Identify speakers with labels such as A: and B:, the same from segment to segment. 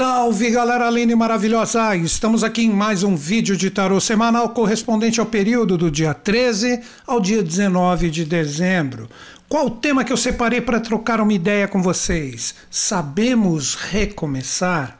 A: Salve galera linda e maravilhosa! Estamos aqui em mais um vídeo de tarô semanal correspondente ao período do dia 13 ao dia 19 de dezembro. Qual o tema que eu separei para trocar uma ideia com vocês? Sabemos recomeçar?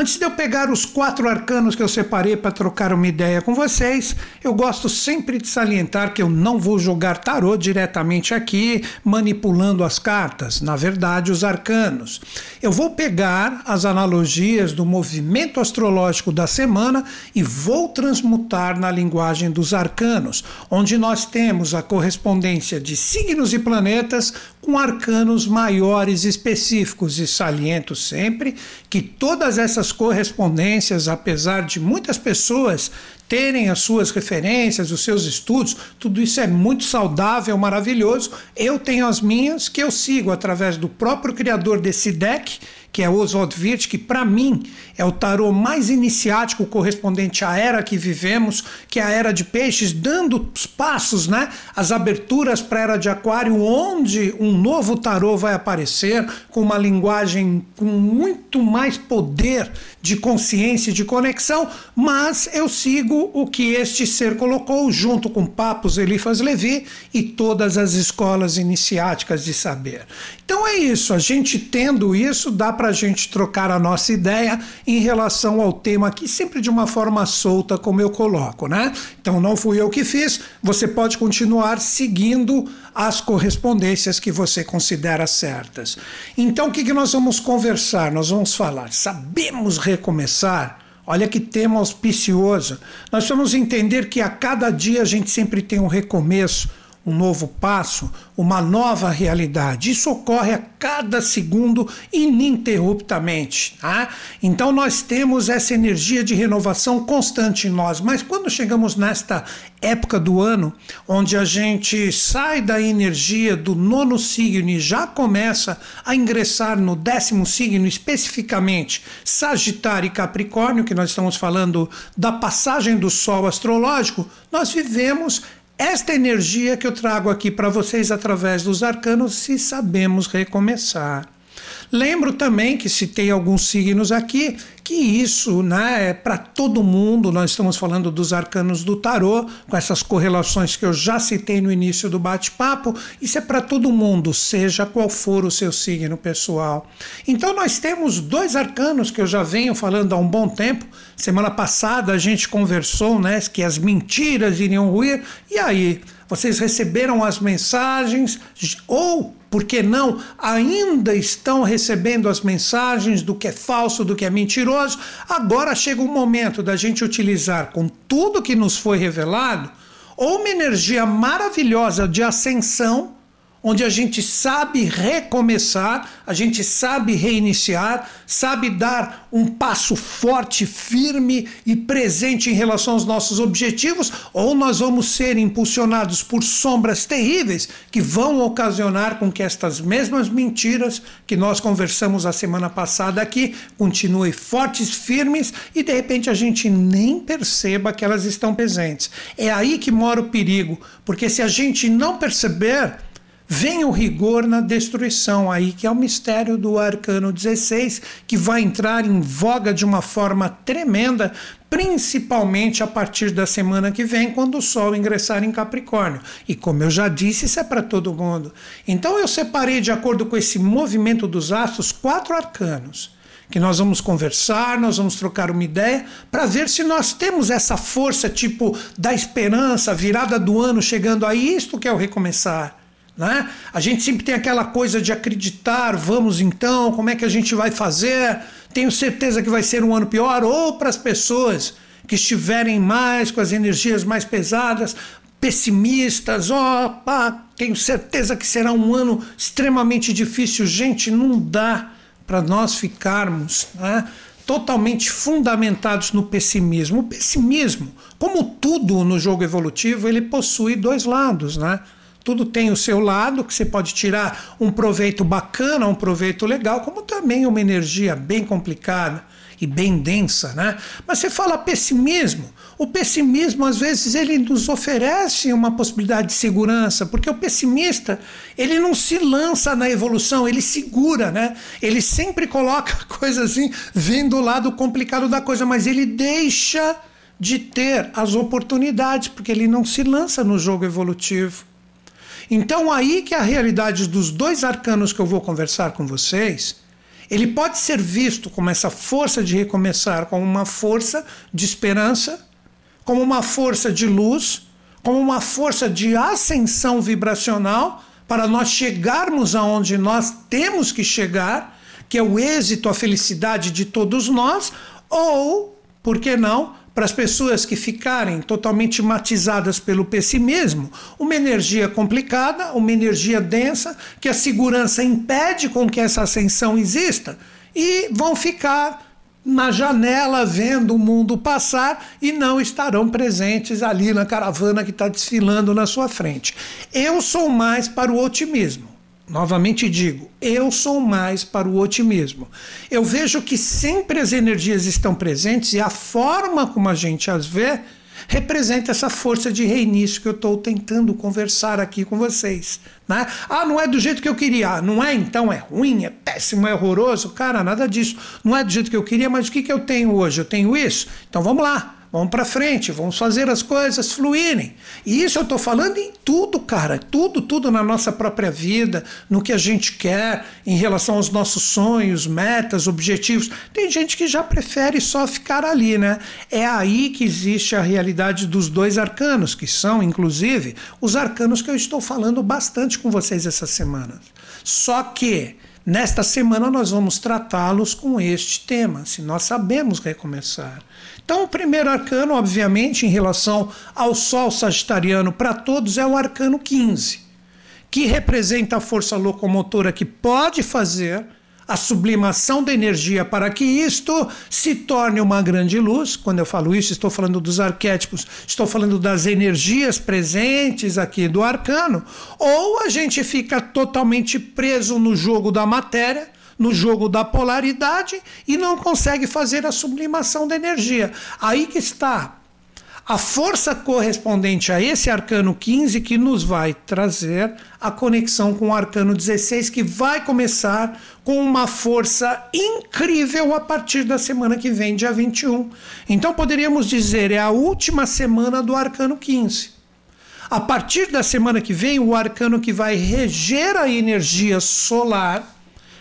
A: Antes de eu pegar os quatro arcanos que eu separei para trocar uma ideia com vocês, eu gosto sempre de salientar que eu não vou jogar tarô diretamente aqui, manipulando as cartas, na verdade, os arcanos. Eu vou pegar as analogias do movimento astrológico da semana e vou transmutar na linguagem dos arcanos, onde nós temos a correspondência de signos e planetas com arcanos maiores específicos. E saliento sempre que todas essas correspondências, apesar de muitas pessoas terem as suas referências, os seus estudos, tudo isso é muito saudável, maravilhoso. Eu tenho as minhas que eu sigo através do próprio criador desse deck, que é Oswald Wirth, que para mim é o tarô mais iniciático correspondente à era que vivemos, que é a era de peixes, dando os passos, né, as aberturas para a era de aquário, onde um novo tarô vai aparecer com uma linguagem com muito mais poder de consciência e de conexão, mas eu sigo o que este ser colocou junto com Papos Elifas Levi e todas as escolas iniciáticas de saber. Então é isso, a gente tendo isso, dá para a gente trocar a nossa ideia em relação ao tema aqui, sempre de uma forma solta, como eu coloco, né? Então não fui eu que fiz, você pode continuar seguindo as correspondências que você considera certas. Então o que, que nós vamos conversar? Nós vamos falar, sabemos recomeçar? Olha que tema auspicioso. Nós vamos entender que a cada dia a gente sempre tem um recomeço, um novo passo, uma nova realidade. Isso ocorre a cada segundo ininterruptamente. Tá? Então nós temos essa energia de renovação constante em nós, mas quando chegamos nesta época do ano, onde a gente sai da energia do nono signo e já começa a ingressar no décimo signo, especificamente Sagitário e Capricórnio, que nós estamos falando da passagem do Sol astrológico, nós vivemos esta energia que eu trago aqui para vocês através dos arcanos, se sabemos recomeçar. Lembro também que citei alguns signos aqui, que isso né, é para todo mundo. Nós estamos falando dos arcanos do tarô, com essas correlações que eu já citei no início do bate-papo. Isso é para todo mundo, seja qual for o seu signo pessoal. Então, nós temos dois arcanos que eu já venho falando há um bom tempo. Semana passada a gente conversou né, que as mentiras iriam ruir, e aí? vocês receberam as mensagens, ou, por que não, ainda estão recebendo as mensagens do que é falso, do que é mentiroso. Agora chega o momento da gente utilizar com tudo que nos foi revelado, ou uma energia maravilhosa de ascensão onde a gente sabe recomeçar, a gente sabe reiniciar, sabe dar um passo forte, firme e presente em relação aos nossos objetivos, ou nós vamos ser impulsionados por sombras terríveis que vão ocasionar com que estas mesmas mentiras que nós conversamos a semana passada aqui continuem fortes, firmes e de repente a gente nem perceba que elas estão presentes. É aí que mora o perigo, porque se a gente não perceber, Vem o rigor na destruição aí, que é o mistério do arcano 16, que vai entrar em voga de uma forma tremenda, principalmente a partir da semana que vem, quando o Sol ingressar em Capricórnio. E como eu já disse, isso é para todo mundo. Então eu separei, de acordo com esse movimento dos astros, quatro arcanos que nós vamos conversar, nós vamos trocar uma ideia para ver se nós temos essa força tipo da esperança, virada do ano chegando aí, isto que é o recomeçar. Né? A gente sempre tem aquela coisa de acreditar, vamos então, como é que a gente vai fazer? Tenho certeza que vai ser um ano pior, ou para as pessoas que estiverem mais com as energias mais pesadas, pessimistas, Opa! tenho certeza que será um ano extremamente difícil. Gente, não dá para nós ficarmos né, totalmente fundamentados no pessimismo. O pessimismo, como tudo no jogo evolutivo, ele possui dois lados, né? tudo tem o seu lado, que você pode tirar um proveito bacana, um proveito legal, como também uma energia bem complicada e bem densa, né? Mas você fala pessimismo. O pessimismo às vezes ele nos oferece uma possibilidade de segurança, porque o pessimista, ele não se lança na evolução, ele segura, né? Ele sempre coloca a coisa assim, vendo o lado complicado da coisa, mas ele deixa de ter as oportunidades, porque ele não se lança no jogo evolutivo. Então aí que a realidade dos dois arcanos que eu vou conversar com vocês, ele pode ser visto como essa força de recomeçar, como uma força de esperança, como uma força de luz, como uma força de ascensão vibracional para nós chegarmos aonde nós temos que chegar, que é o êxito, a felicidade de todos nós, ou, por que não, para as pessoas que ficarem totalmente matizadas pelo pessimismo, uma energia complicada, uma energia densa, que a segurança impede com que essa ascensão exista, e vão ficar na janela vendo o mundo passar e não estarão presentes ali na caravana que está desfilando na sua frente. Eu sou mais para o otimismo. Novamente digo, eu sou mais para o otimismo. Eu vejo que sempre as energias estão presentes e a forma como a gente as vê representa essa força de reinício que eu estou tentando conversar aqui com vocês. Né? Ah, não é do jeito que eu queria. Ah, não é, então é ruim, é péssimo, é horroroso. Cara, nada disso. Não é do jeito que eu queria, mas o que, que eu tenho hoje? Eu tenho isso? Então vamos lá vamos para frente, vamos fazer as coisas fluírem. E isso eu estou falando em tudo, cara, tudo, tudo na nossa própria vida, no que a gente quer, em relação aos nossos sonhos, metas, objetivos. Tem gente que já prefere só ficar ali, né? É aí que existe a realidade dos dois arcanos, que são, inclusive, os arcanos que eu estou falando bastante com vocês essa semana. Só que Nesta semana nós vamos tratá-los com este tema, se nós sabemos recomeçar. Então, o primeiro arcano, obviamente, em relação ao Sol Sagitariano para todos, é o arcano 15, que representa a força locomotora que pode fazer a sublimação da energia para que isto se torne uma grande luz. Quando eu falo isso, estou falando dos arquétipos, estou falando das energias presentes aqui do arcano. Ou a gente fica totalmente preso no jogo da matéria no jogo da polaridade e não consegue fazer a sublimação da energia. Aí que está a força correspondente a esse arcano 15 que nos vai trazer a conexão com o arcano 16 que vai começar com uma força incrível a partir da semana que vem, dia 21. Então poderíamos dizer é a última semana do arcano 15. A partir da semana que vem, o arcano que vai reger a energia solar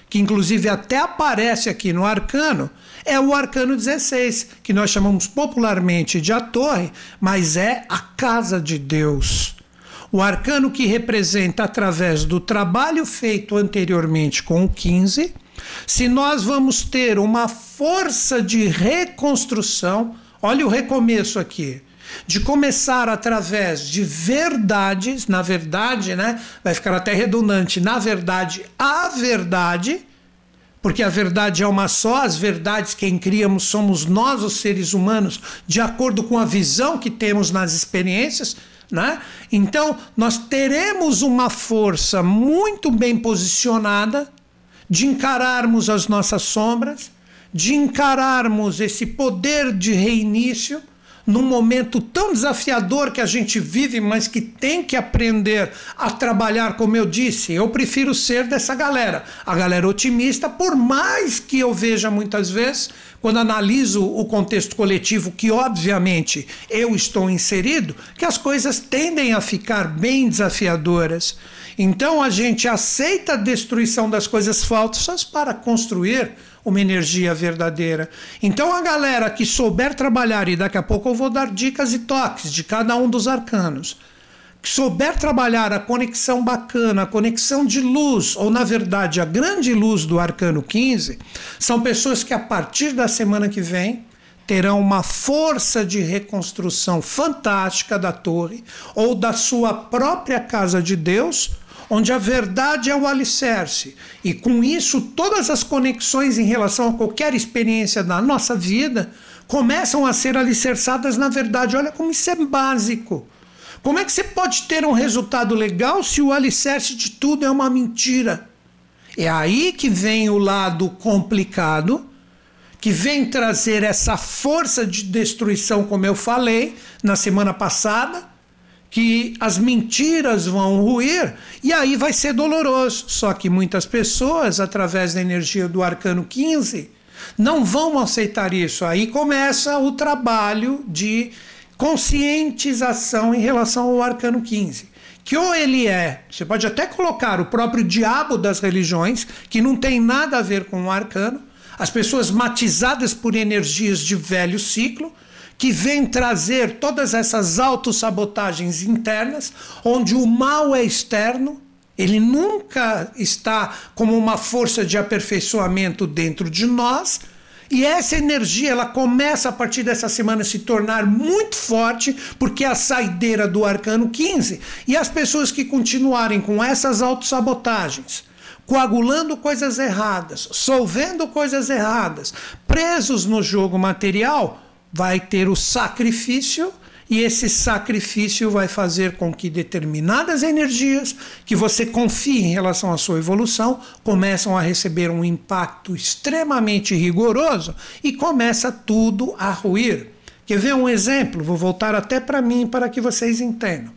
A: que inclusive até aparece aqui no arcano, é o arcano 16, que nós chamamos popularmente de a torre, mas é a casa de Deus. O arcano que representa através do trabalho feito anteriormente com o 15, se nós vamos ter uma força de reconstrução, olha o recomeço aqui de começar através de verdades, na verdade, né? Vai ficar até redundante, na verdade, a verdade, porque a verdade é uma só, as verdades quem criamos somos nós, os seres humanos, de acordo com a visão que temos nas experiências. Né? Então, nós teremos uma força muito bem posicionada de encararmos as nossas sombras, de encararmos esse poder de reinício num momento tão desafiador que a gente vive, mas que tem que aprender a trabalhar, como eu disse. Eu prefiro ser dessa galera, a galera otimista, por mais que eu veja muitas vezes, quando analiso o contexto coletivo, que obviamente eu estou inserido, que as coisas tendem a ficar bem desafiadoras. Então a gente aceita a destruição das coisas falsas para construir uma energia verdadeira. Então a galera que souber trabalhar, e daqui a pouco eu vou dar dicas e toques de cada um dos arcanos, que souber trabalhar a conexão bacana, a conexão de luz, ou na verdade a grande luz do arcano 15, são pessoas que a partir da semana que vem terão uma força de reconstrução fantástica da torre ou da sua própria casa de Deus onde a verdade é o alicerce. E com isso, todas as conexões em relação a qualquer experiência da nossa vida começam a ser alicerçadas na verdade. Olha como isso é básico. Como é que você pode ter um resultado legal se o alicerce de tudo é uma mentira? É aí que vem o lado complicado, que vem trazer essa força de destruição, como eu falei na semana passada que as mentiras vão ruir e aí vai ser doloroso. Só que muitas pessoas, através da energia do arcano 15, não vão aceitar isso. Aí começa o trabalho de conscientização em relação ao arcano 15. Que ou ele é, você pode até colocar o próprio diabo das religiões, que não tem nada a ver com o arcano, as pessoas matizadas por energias de velho ciclo, que vem trazer todas essas autossabotagens internas, onde o mal é externo, ele nunca está como uma força de aperfeiçoamento dentro de nós. E essa energia, ela começa a partir dessa semana a se tornar muito forte, porque é a saideira do arcano 15. E as pessoas que continuarem com essas autossabotagens, coagulando coisas erradas, solvendo coisas erradas, presos no jogo material, vai ter o sacrifício e esse sacrifício vai fazer com que determinadas energias que você confia em relação à sua evolução começam a receber um impacto extremamente rigoroso e começa tudo a ruir. Quer ver um exemplo? Vou voltar até para mim para que vocês entendam.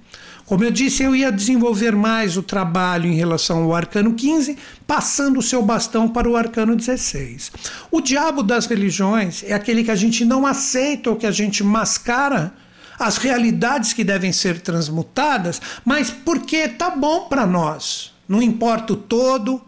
A: Como eu disse, eu ia desenvolver mais o trabalho em relação ao arcano 15, passando o seu bastão para o arcano 16. O diabo das religiões é aquele que a gente não aceita ou que a gente mascara as realidades que devem ser transmutadas, mas porque tá bom para nós. Não importa o todo,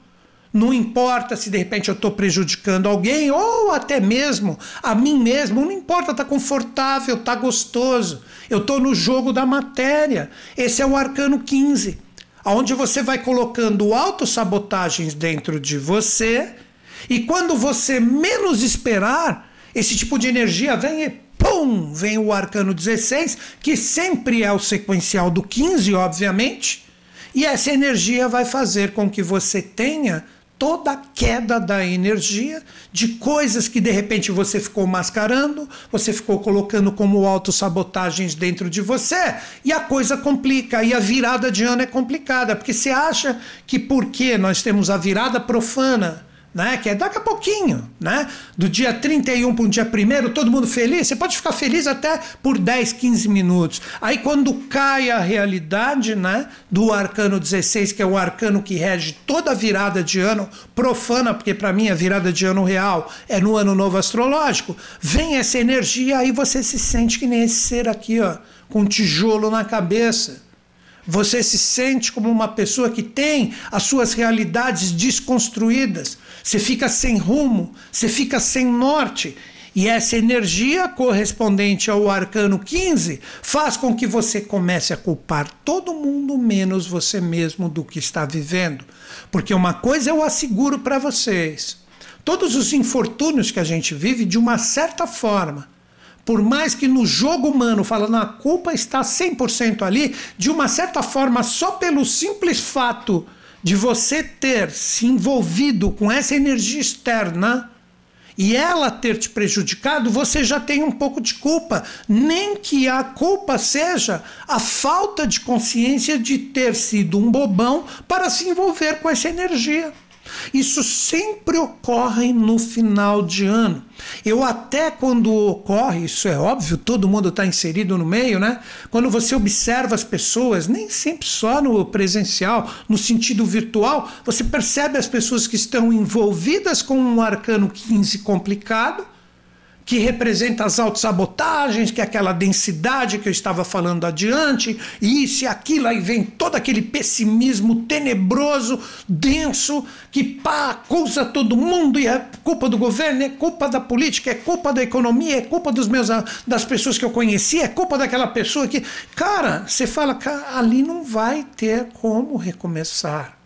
A: não importa se de repente eu estou prejudicando alguém ou até mesmo a mim mesmo, não importa, tá confortável, tá gostoso. Eu estou no jogo da matéria. Esse é o arcano 15, aonde você vai colocando autossabotagens dentro de você e quando você menos esperar, esse tipo de energia vem e pum, vem o arcano 16, que sempre é o sequencial do 15, obviamente. E essa energia vai fazer com que você tenha toda a queda da energia de coisas que de repente você ficou mascarando, você ficou colocando como autossabotagens dentro de você, e a coisa complica, e a virada de ano é complicada, porque você acha que porque nós temos a virada profana né? Que é daqui a pouquinho, né? Do dia 31 para o dia 1 todo mundo feliz. Você pode ficar feliz até por 10, 15 minutos. Aí quando cai a realidade, né? Do arcano 16, que é o arcano que rege toda a virada de ano profana, porque para mim a virada de ano real é no ano novo astrológico. Vem essa energia, aí você se sente que nem esse ser aqui, ó, com um tijolo na cabeça. Você se sente como uma pessoa que tem as suas realidades desconstruídas, você fica sem rumo, você fica sem norte. E essa energia correspondente ao arcano 15 faz com que você comece a culpar todo mundo menos você mesmo do que está vivendo. Porque uma coisa eu asseguro para vocês: todos os infortúnios que a gente vive, de uma certa forma, por mais que no jogo humano falando a culpa está 100% ali, de uma certa forma, só pelo simples fato de você ter se envolvido com essa energia externa e ela ter te prejudicado, você já tem um pouco de culpa. Nem que a culpa seja a falta de consciência de ter sido um bobão para se envolver com essa energia. Isso sempre ocorre no final de ano. Eu até quando ocorre, isso é óbvio, todo mundo está inserido no meio, né? Quando você observa as pessoas, nem sempre só no presencial, no sentido virtual, você percebe as pessoas que estão envolvidas com um arcano 15 complicado que representa as autossabotagens, que é aquela densidade que eu estava falando adiante, e isso e aquilo, aí vem todo aquele pessimismo tenebroso, denso, que pá, acusa todo mundo, e é culpa do governo, é culpa da política, é culpa da economia, é culpa dos meus, das pessoas que eu conheci, é culpa daquela pessoa que. Cara, você fala, cara, ali não vai ter como recomeçar.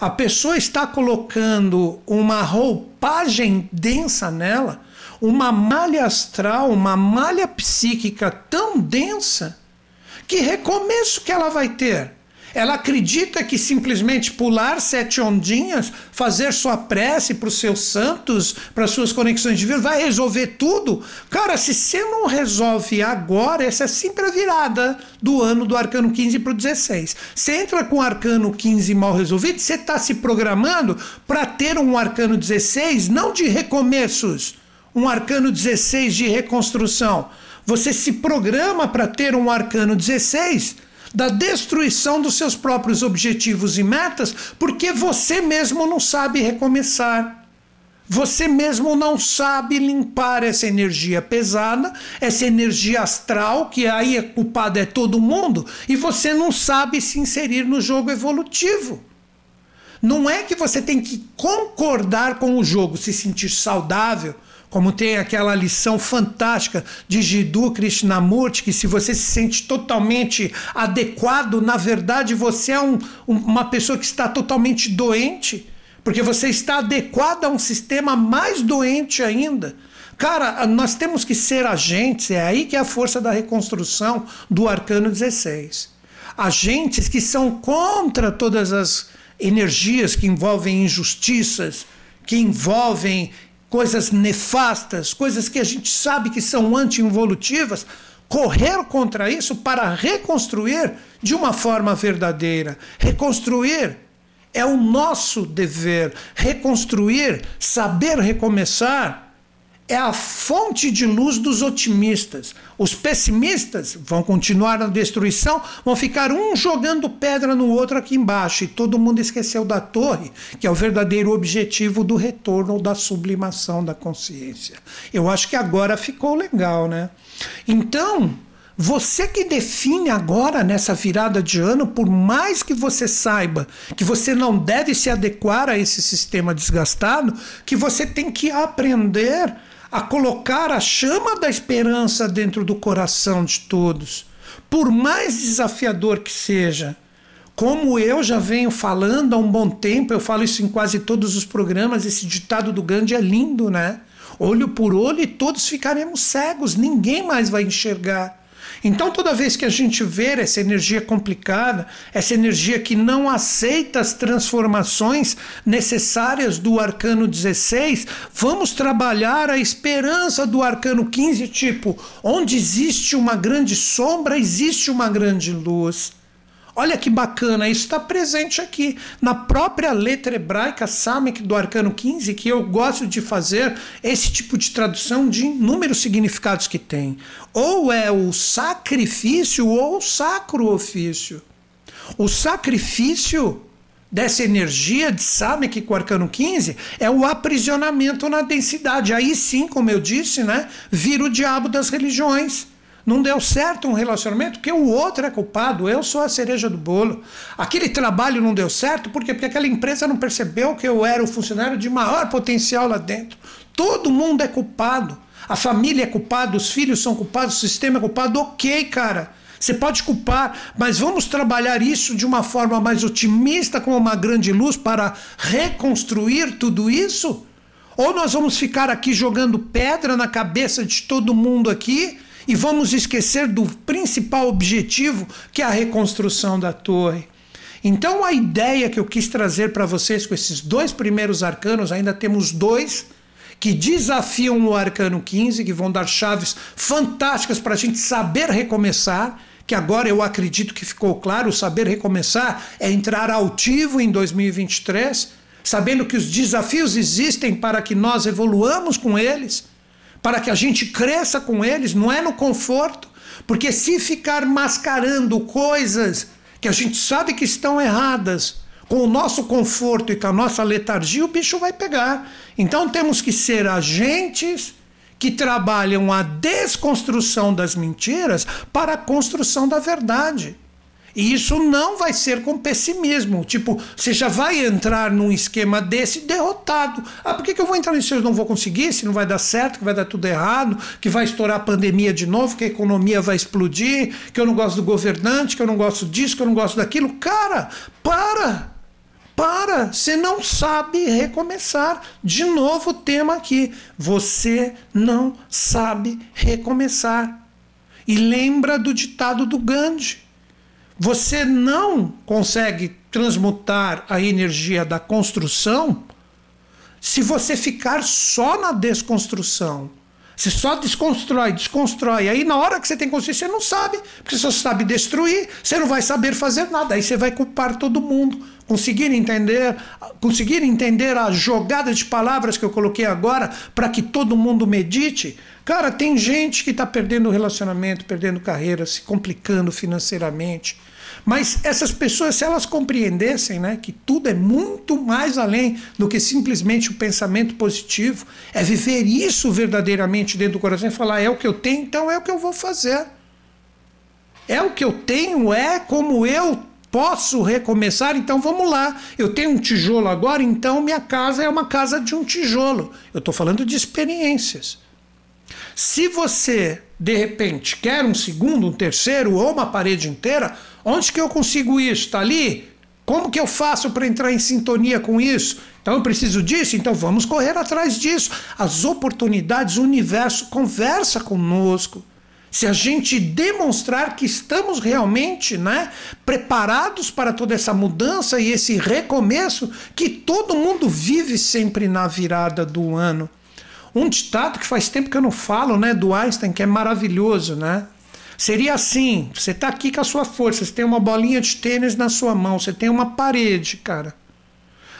A: A pessoa está colocando uma roupagem densa nela uma malha astral, uma malha psíquica tão densa, que recomeço que ela vai ter? Ela acredita que simplesmente pular sete ondinhas, fazer sua prece para os seus santos, para suas conexões divinas, vai resolver tudo? Cara, se você não resolve agora, essa é sempre a virada do ano do arcano 15 para o 16. Você entra com o arcano 15 mal resolvido, você está se programando para ter um arcano 16, não de recomeços um arcano 16 de reconstrução. Você se programa para ter um arcano 16 da destruição dos seus próprios objetivos e metas, porque você mesmo não sabe recomeçar. Você mesmo não sabe limpar essa energia pesada, essa energia astral, que aí é culpada é todo mundo, e você não sabe se inserir no jogo evolutivo. Não é que você tem que concordar com o jogo, se sentir saudável, como tem aquela lição fantástica de Jiddu Krishnamurti, que se você se sente totalmente adequado, na verdade você é um, uma pessoa que está totalmente doente, porque você está adequado a um sistema mais doente ainda. Cara, nós temos que ser agentes, é aí que é a força da reconstrução do Arcano 16. Agentes que são contra todas as energias que envolvem injustiças, que envolvem coisas nefastas, coisas que a gente sabe que são anti-involutivas, correr contra isso para reconstruir de uma forma verdadeira. Reconstruir é o nosso dever. Reconstruir, saber recomeçar é a fonte de luz dos otimistas. Os pessimistas vão continuar na destruição, vão ficar um jogando pedra no outro aqui embaixo. E todo mundo esqueceu da torre, que é o verdadeiro objetivo do retorno da sublimação da consciência. Eu acho que agora ficou legal, né? Então. Você que define agora nessa virada de ano, por mais que você saiba que você não deve se adequar a esse sistema desgastado, que você tem que aprender a colocar a chama da esperança dentro do coração de todos, por mais desafiador que seja. Como eu já venho falando há um bom tempo, eu falo isso em quase todos os programas, esse ditado do Gandhi é lindo, né? Olho por olho e todos ficaremos cegos, ninguém mais vai enxergar. Então, toda vez que a gente ver essa energia complicada, essa energia que não aceita as transformações necessárias do arcano 16, vamos trabalhar a esperança do arcano 15, tipo, onde existe uma grande sombra, existe uma grande luz. Olha que bacana, isso está presente aqui na própria letra hebraica Samic do Arcano 15, que eu gosto de fazer esse tipo de tradução de inúmeros significados que tem. Ou é o sacrifício ou o sacro ofício. O sacrifício dessa energia de Samek com o arcano 15 é o aprisionamento na densidade. Aí sim, como eu disse, né, vira o diabo das religiões. Não deu certo um relacionamento porque o outro é culpado. Eu sou a cereja do bolo. Aquele trabalho não deu certo porque, porque aquela empresa não percebeu que eu era o funcionário de maior potencial lá dentro. Todo mundo é culpado. A família é culpada, os filhos são culpados, o sistema é culpado. Ok, cara. Você pode culpar, mas vamos trabalhar isso de uma forma mais otimista, com uma grande luz, para reconstruir tudo isso? Ou nós vamos ficar aqui jogando pedra na cabeça de todo mundo aqui e vamos esquecer do principal objetivo, que é a reconstrução da torre. Então, a ideia que eu quis trazer para vocês com esses dois primeiros arcanos, ainda temos dois que desafiam o arcano 15, que vão dar chaves fantásticas para a gente saber recomeçar. Que agora eu acredito que ficou claro: saber recomeçar é entrar altivo em 2023, sabendo que os desafios existem para que nós evoluamos com eles para que a gente cresça com eles, não é no conforto, porque se ficar mascarando coisas que a gente sabe que estão erradas, com o nosso conforto e com a nossa letargia, o bicho vai pegar. Então temos que ser agentes que trabalham a desconstrução das mentiras para a construção da verdade. E isso não vai ser com pessimismo. Tipo, você já vai entrar num esquema desse derrotado. Ah, por que, que eu vou entrar nisso eu não vou conseguir? Se não vai dar certo, que vai dar tudo errado, que vai estourar a pandemia de novo, que a economia vai explodir, que eu não gosto do governante, que eu não gosto disso, que eu não gosto daquilo. Cara, para! para, você não sabe recomeçar. De novo o tema aqui, você não sabe recomeçar. E lembra do ditado do Gandhi: você não consegue transmutar a energia da construção se você ficar só na desconstrução. Você só desconstrói, desconstrói. Aí na hora que você tem consciência, você não sabe, porque você só sabe destruir, você não vai saber fazer nada. Aí você vai culpar todo mundo. Conseguir entender, conseguir entender a jogada de palavras que eu coloquei agora para que todo mundo medite, Cara, tem gente que está perdendo relacionamento, perdendo carreira, se complicando financeiramente. Mas essas pessoas, se elas compreendessem né, que tudo é muito mais além do que simplesmente o pensamento positivo, é viver isso verdadeiramente dentro do coração e falar: é o que eu tenho, então é o que eu vou fazer. É o que eu tenho, é como eu posso recomeçar, então vamos lá. Eu tenho um tijolo agora, então minha casa é uma casa de um tijolo. Eu estou falando de experiências. Se você, de repente, quer um segundo, um terceiro ou uma parede inteira, onde que eu consigo isso? Está ali? Como que eu faço para entrar em sintonia com isso? Então eu preciso disso, então vamos correr atrás disso. As oportunidades, o universo conversa conosco. Se a gente demonstrar que estamos realmente né, preparados para toda essa mudança e esse recomeço que todo mundo vive sempre na virada do ano. Um ditado que faz tempo que eu não falo, né, do Einstein, que é maravilhoso, né? Seria assim: você está aqui com a sua força, você tem uma bolinha de tênis na sua mão, você tem uma parede, cara.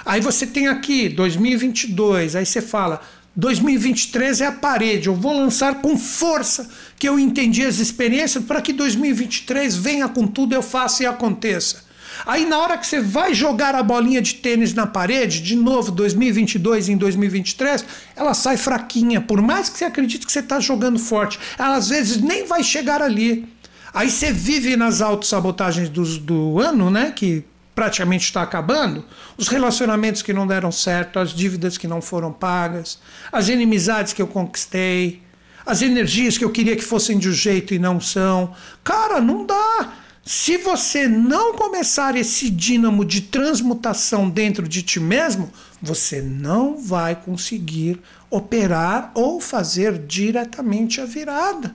A: Aí você tem aqui 2022, aí você fala: 2023 é a parede, eu vou lançar com força que eu entendi as experiências para que 2023 venha com tudo, eu faça e aconteça. Aí na hora que você vai jogar a bolinha de tênis na parede, de novo, 2022 em 2023, ela sai fraquinha, por mais que você acredite que você está jogando forte. Ela às vezes nem vai chegar ali. Aí você vive nas autossabotagens do, do ano, né? Que praticamente está acabando, os relacionamentos que não deram certo, as dívidas que não foram pagas, as inimizades que eu conquistei, as energias que eu queria que fossem de um jeito e não são. Cara, não dá. Se você não começar esse dínamo de transmutação dentro de ti mesmo, você não vai conseguir operar ou fazer diretamente a virada.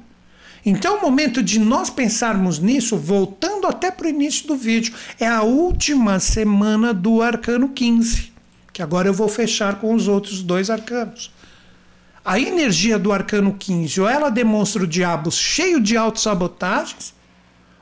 A: Então, o momento de nós pensarmos nisso, voltando até para o início do vídeo, é a última semana do arcano 15, que agora eu vou fechar com os outros dois arcanos. A energia do arcano 15, ou ela demonstra o diabo cheio de autossabotagens,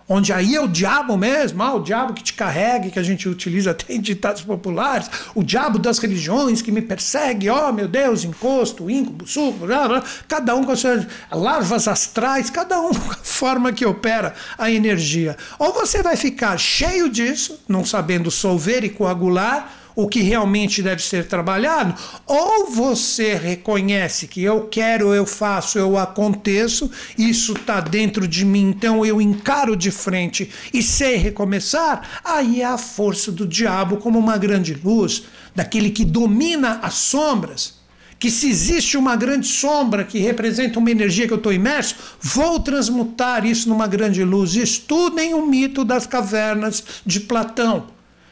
A: onde aí é o diabo mesmo, ah, o diabo que te carrega, que a gente utiliza até em ditados populares, o diabo das religiões que me persegue, ó oh, meu Deus, encosto, íncubo, suco, blá, blá, cada um com as suas larvas astrais, cada um com a forma que opera a energia. Ou você vai ficar cheio disso, não sabendo solver e coagular, o que realmente deve ser trabalhado, ou você reconhece que eu quero, eu faço, eu aconteço, isso está dentro de mim, então eu encaro de frente e sei recomeçar, aí é a força do diabo como uma grande luz, daquele que domina as sombras que se existe uma grande sombra que representa uma energia que eu estou imerso, vou transmutar isso numa grande luz. Estudem o mito das cavernas de Platão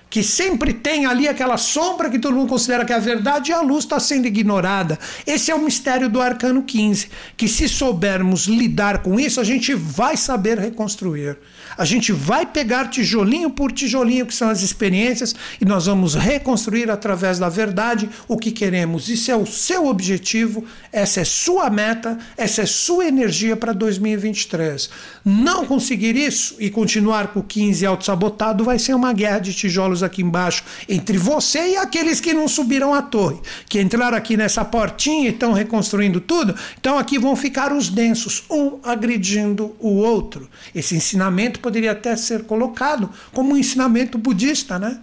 A: que sempre tem ali aquela sombra que todo mundo considera que é a verdade e a luz está sendo ignorada. Esse é o mistério do Arcano 15, que se soubermos lidar com isso, a gente vai saber reconstruir. A gente vai pegar tijolinho por tijolinho, que são as experiências, e nós vamos reconstruir através da verdade o que queremos. Isso é o seu objetivo, essa é sua meta, essa é sua energia para 2023. Não conseguir isso e continuar com o 15 autossabotado sabotado vai ser uma guerra de tijolos comentários aqui embaixo entre você e aqueles que não subiram a torre, que entraram aqui nessa portinha e estão reconstruindo tudo. Então aqui vão ficar os densos, um agredindo o outro. Esse ensinamento poderia até ser colocado como um ensinamento budista, né?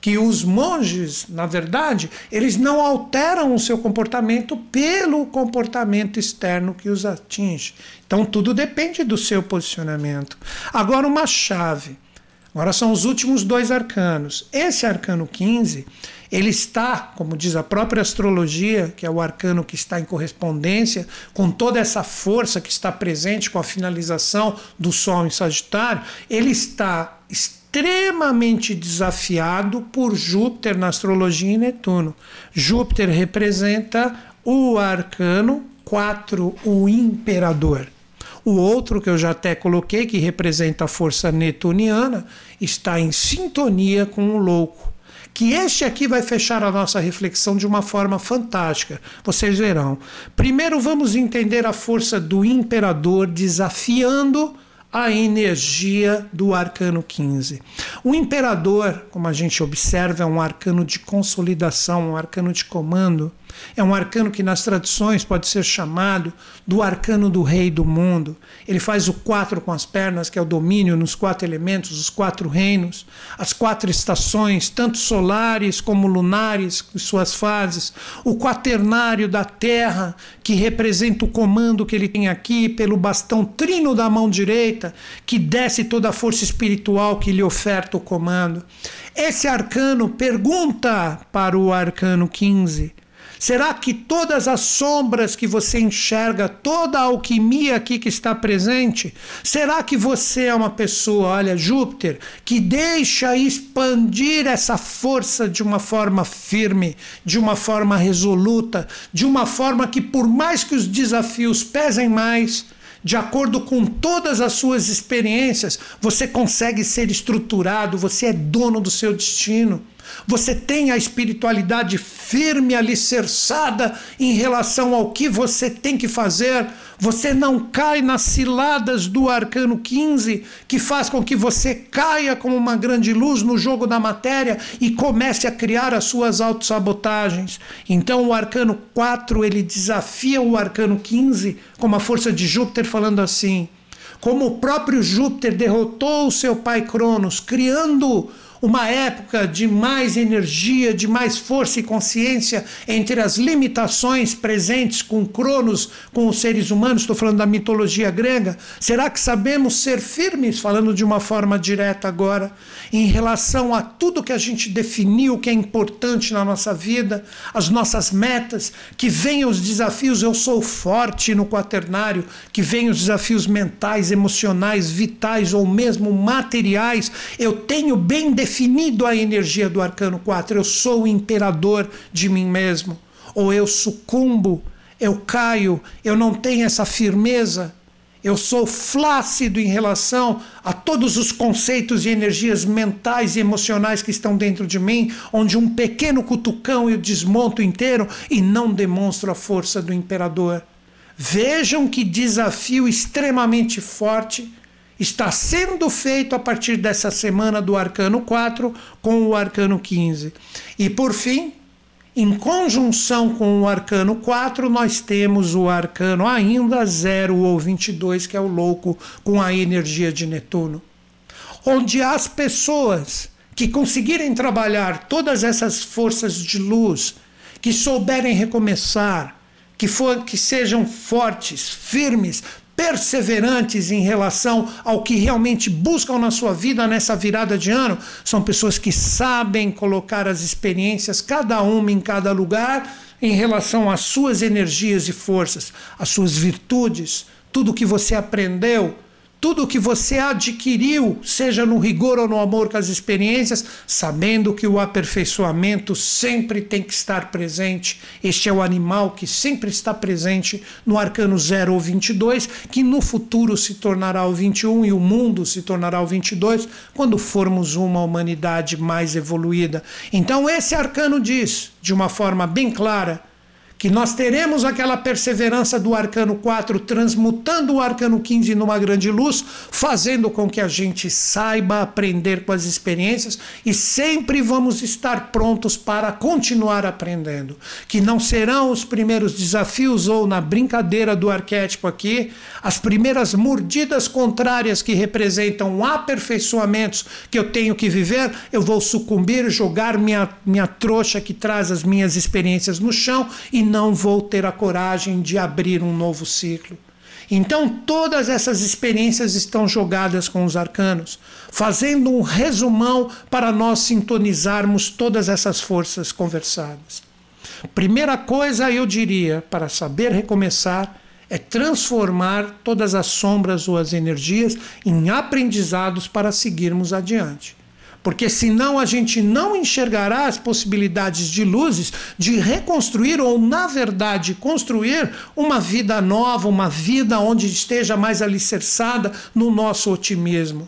A: que os monges, na verdade, eles não alteram o seu comportamento pelo comportamento externo que os atinge. Então tudo depende do seu posicionamento. Agora, uma chave. Agora são os últimos dois arcanos. Esse arcano 15, ele está, como diz a própria astrologia, que é o arcano que está em correspondência com toda essa força que está presente com a finalização do Sol em Sagitário, ele está extremamente desafiado por Júpiter na astrologia e Netuno. Júpiter representa o arcano 4, o imperador. O outro, que eu já até coloquei, que representa a força netuniana, está em sintonia com o louco. Que este aqui vai fechar a nossa reflexão de uma forma fantástica. Vocês verão. Primeiro, vamos entender a força do imperador desafiando a energia do arcano 15. O imperador, como a gente observa, é um arcano de consolidação, um arcano de comando. É um arcano que nas tradições pode ser chamado do arcano do rei do mundo. Ele faz o quatro com as pernas, que é o domínio nos quatro elementos, os quatro reinos, as quatro estações, tanto solares como lunares, suas fases, o quaternário da terra, que representa o comando que ele tem aqui pelo bastão trino da mão direita, que desce toda a força espiritual que lhe oferta o comando. Esse arcano pergunta para o arcano 15 Será que todas as sombras que você enxerga, toda a alquimia aqui que está presente, será que você é uma pessoa, olha, Júpiter, que deixa expandir essa força de uma forma firme, de uma forma resoluta, de uma forma que, por mais que os desafios pesem mais, de acordo com todas as suas experiências, você consegue ser estruturado, você é dono do seu destino. Você tem a espiritualidade firme, alicerçada em relação ao que você tem que fazer. Você não cai nas ciladas do arcano 15, que faz com que você caia como uma grande luz no jogo da matéria e comece a criar as suas autossabotagens. Então o arcano 4, ele desafia o arcano 15 com uma força de Júpiter falando assim: como o próprio Júpiter derrotou o seu pai Cronos, criando uma época de mais energia, de mais força e consciência entre as limitações presentes com Cronos, com os seres humanos, estou falando da mitologia grega? Será que sabemos ser firmes, falando de uma forma direta agora, em relação a tudo que a gente definiu que é importante na nossa vida, as nossas metas, que venham os desafios, eu sou forte no quaternário, que venham os desafios mentais, emocionais, vitais ou mesmo materiais, eu tenho bem definido definido a energia do arcano 4. Eu sou o imperador de mim mesmo. Ou eu sucumbo, eu caio, eu não tenho essa firmeza. Eu sou flácido em relação a todos os conceitos e energias mentais e emocionais que estão dentro de mim, onde um pequeno cutucão eu desmonto inteiro e não demonstro a força do imperador. Vejam que desafio extremamente forte está sendo feito a partir dessa semana do arcano 4 com o arcano 15. E por fim, em conjunção com o arcano 4, nós temos o arcano ainda 0 ou 22, que é o louco com a energia de Netuno, onde as pessoas que conseguirem trabalhar todas essas forças de luz, que souberem recomeçar, que, for, que sejam fortes, firmes, perseverantes em relação ao que realmente buscam na sua vida nessa virada de ano, são pessoas que sabem colocar as experiências, cada uma em cada lugar, em relação às suas energias e forças, às suas virtudes, tudo que você aprendeu tudo o que você adquiriu, seja no rigor ou no amor com as experiências, sabendo que o aperfeiçoamento sempre tem que estar presente. Este é o animal que sempre está presente no arcano 0 ou 22, que no futuro se tornará o 21 e o mundo se tornará o 22, quando formos uma humanidade mais evoluída. Então, esse arcano diz, de uma forma bem clara, que nós teremos aquela perseverança do arcano 4 transmutando o arcano 15 numa grande luz, fazendo com que a gente saiba aprender com as experiências e sempre vamos estar prontos para continuar aprendendo. Que não serão os primeiros desafios ou na brincadeira do arquétipo aqui, as primeiras mordidas contrárias que representam aperfeiçoamentos que eu tenho que viver, eu vou sucumbir, jogar minha minha trouxa que traz as minhas experiências no chão e não vou ter a coragem de abrir um novo ciclo. Então, todas essas experiências estão jogadas com os arcanos, fazendo um resumão para nós sintonizarmos todas essas forças conversadas. Primeira coisa eu diria para saber recomeçar é transformar todas as sombras ou as energias em aprendizados para seguirmos adiante. Porque senão a gente não enxergará as possibilidades de luzes de reconstruir ou, na verdade, construir uma vida nova, uma vida onde esteja mais alicerçada no nosso otimismo.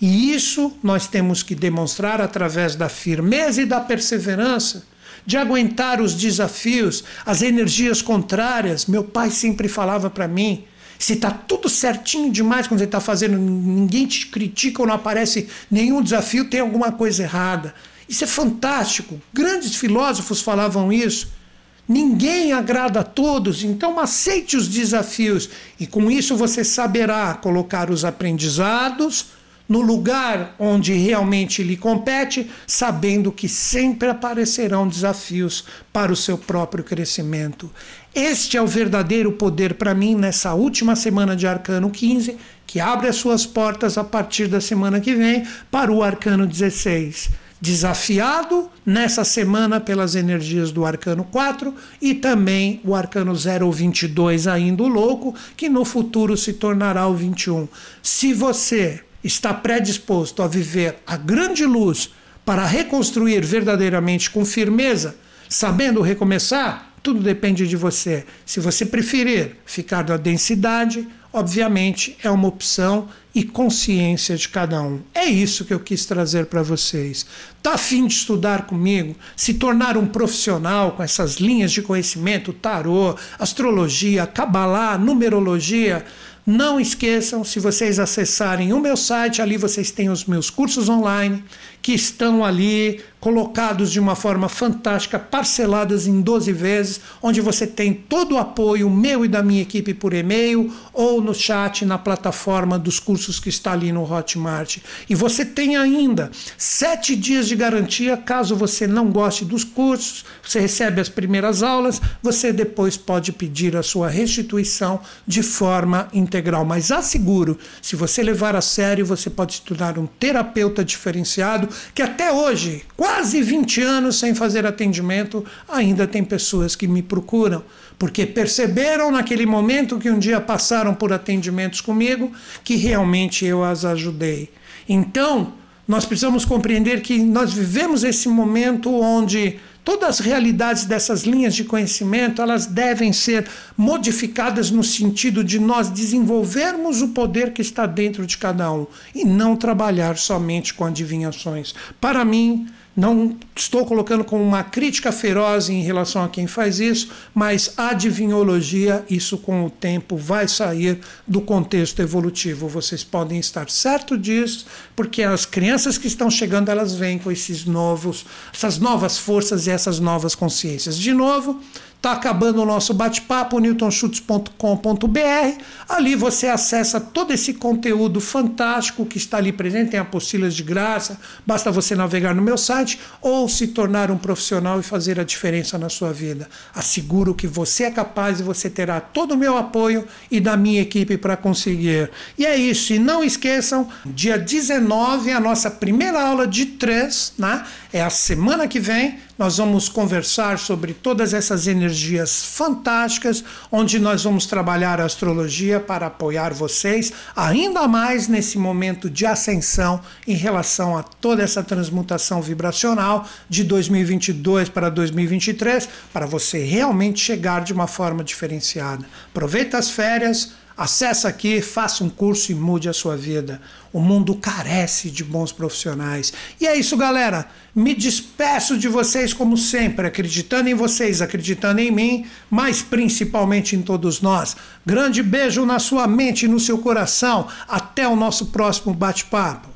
A: E isso nós temos que demonstrar através da firmeza e da perseverança de aguentar os desafios, as energias contrárias. Meu pai sempre falava para mim: se está tudo certinho demais quando você está fazendo, ninguém te critica ou não aparece nenhum desafio, tem alguma coisa errada. Isso é fantástico. Grandes filósofos falavam isso. Ninguém agrada a todos, então aceite os desafios e com isso você saberá colocar os aprendizados no lugar onde realmente lhe compete, sabendo que sempre aparecerão desafios para o seu próprio crescimento. Este é o verdadeiro poder para mim nessa última semana de Arcano 15, que abre as suas portas a partir da semana que vem para o Arcano 16. Desafiado nessa semana pelas energias do Arcano 4 e também o Arcano 0 ou 22, ainda o louco, que no futuro se tornará o 21. Se você está predisposto a viver a grande luz para reconstruir verdadeiramente com firmeza, sabendo recomeçar, tudo depende de você. Se você preferir ficar na densidade, obviamente é uma opção e consciência de cada um. É isso que eu quis trazer para vocês. Tá afim de estudar comigo, se tornar um profissional com essas linhas de conhecimento, tarô, astrologia, cabalá, numerologia? Não esqueçam, se vocês acessarem o meu site, ali vocês têm os meus cursos online que estão ali colocados de uma forma fantástica, parceladas em 12 vezes, onde você tem todo o apoio meu e da minha equipe por e-mail ou no chat na plataforma dos cursos que está ali no Hotmart. E você tem ainda sete dias de garantia caso você não goste dos cursos, você recebe as primeiras aulas, você depois pode pedir a sua restituição de forma integral. Mas asseguro, se você levar a sério, você pode se tornar um terapeuta diferenciado que até hoje, quase 20 anos sem fazer atendimento, ainda tem pessoas que me procuram, porque perceberam naquele momento que um dia passaram por atendimentos comigo que realmente eu as ajudei. Então, nós precisamos compreender que nós vivemos esse momento onde Todas as realidades dessas linhas de conhecimento, elas devem ser modificadas no sentido de nós desenvolvermos o poder que está dentro de cada um e não trabalhar somente com adivinhações. Para mim, não estou colocando como uma crítica feroz em relação a quem faz isso, mas adivinhologia, isso com o tempo vai sair do contexto evolutivo. Vocês podem estar certo disso, porque as crianças que estão chegando, elas vêm com esses novos, essas novas forças e essas novas consciências. De novo, Está acabando o nosso bate-papo, newtonschutz.com.br. Ali você acessa todo esse conteúdo fantástico que está ali presente, tem apostilas de graça. Basta você navegar no meu site ou se tornar um profissional e fazer a diferença na sua vida. Asseguro que você é capaz e você terá todo o meu apoio e da minha equipe para conseguir. E é isso. E não esqueçam, dia 19, a nossa primeira aula de três, né? É a semana que vem nós vamos conversar sobre todas essas energias fantásticas, onde nós vamos trabalhar a astrologia para apoiar vocês ainda mais nesse momento de ascensão em relação a toda essa transmutação vibracional de 2022 para 2023, para você realmente chegar de uma forma diferenciada. Aproveita as férias Acesse aqui, faça um curso e mude a sua vida. O mundo carece de bons profissionais. E é isso, galera. Me despeço de vocês como sempre, acreditando em vocês, acreditando em mim, mas principalmente em todos nós. Grande beijo na sua mente e no seu coração. Até o nosso próximo bate-papo.